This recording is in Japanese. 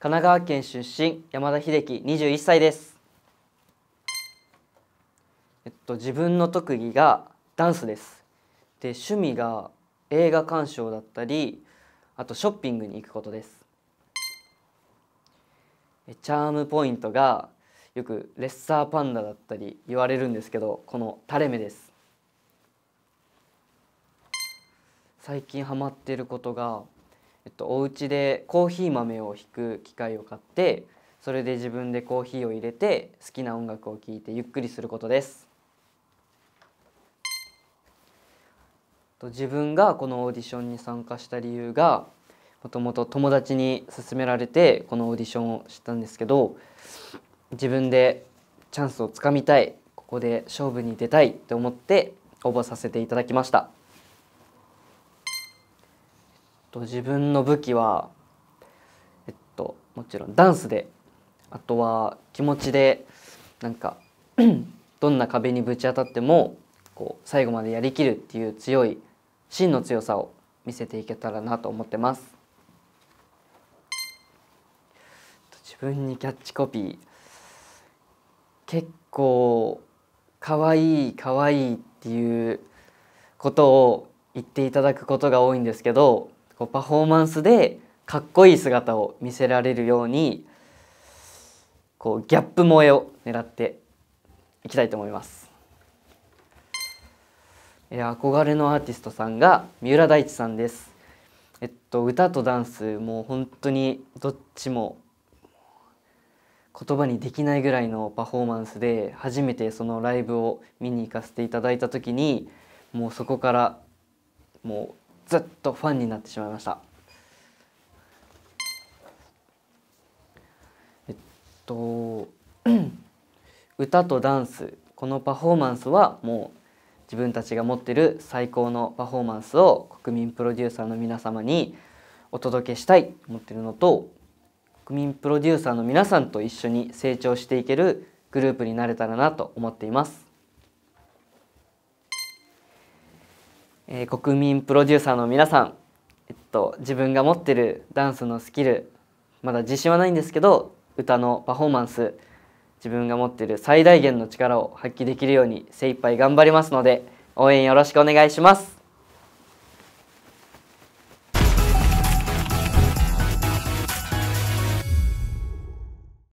神奈川県出身山田秀樹21歳です、えっと、自分の特技がダンスですで趣味が映画鑑賞だったりあとショッピングに行くことですチャームポイントがよくレッサーパンダだったり言われるんですけどこの垂れ目です最近ハマっていることがえっと、お家でコーヒー豆をひく機械を買ってそれで自分でコーヒーを入れて好きな音楽を聴いてゆっくりすることです自分がこのオーディションに参加した理由がもともと友達に勧められてこのオーディションを知ったんですけど自分でチャンスをつかみたいここで勝負に出たいって思って応募させていただきました。と自分の武器はえっともちろんダンスであとは気持ちでなんか どんな壁にぶち当たってもこう最後までやりきるっていう強い真の強さを見せていけたらなと思ってます。自分にキャッチコピー結構かわいいかわいいっていうことを言っていただくことが多いんですけどこうパフォーマンスでかっこいい姿を見せられるようにこうギャップ萌えを狙っていきたいと思います。えー、憧れのアーティストさんが三浦大知さんです。えっと歌とダンスもう本当にどっちも言葉にできないぐらいのパフォーマンスで初めてそのライブを見に行かせていただいた時にもうそこからもうずっとファンになってしまいましたえっと 歌とダンスこのパフォーマンスはもう自分たちが持ってる最高のパフォーマンスを国民プロデューサーの皆様にお届けしたいと思ってるのと国民プロデューサーの皆さんと一緒に成長していけるグループになれたらなと思っています。えー、国民プロデューサーの皆さん、えっと、自分が持ってるダンスのスキルまだ自信はないんですけど歌のパフォーマンス自分が持ってる最大限の力を発揮できるように精一杯頑張りますので応援よろしくお願いします。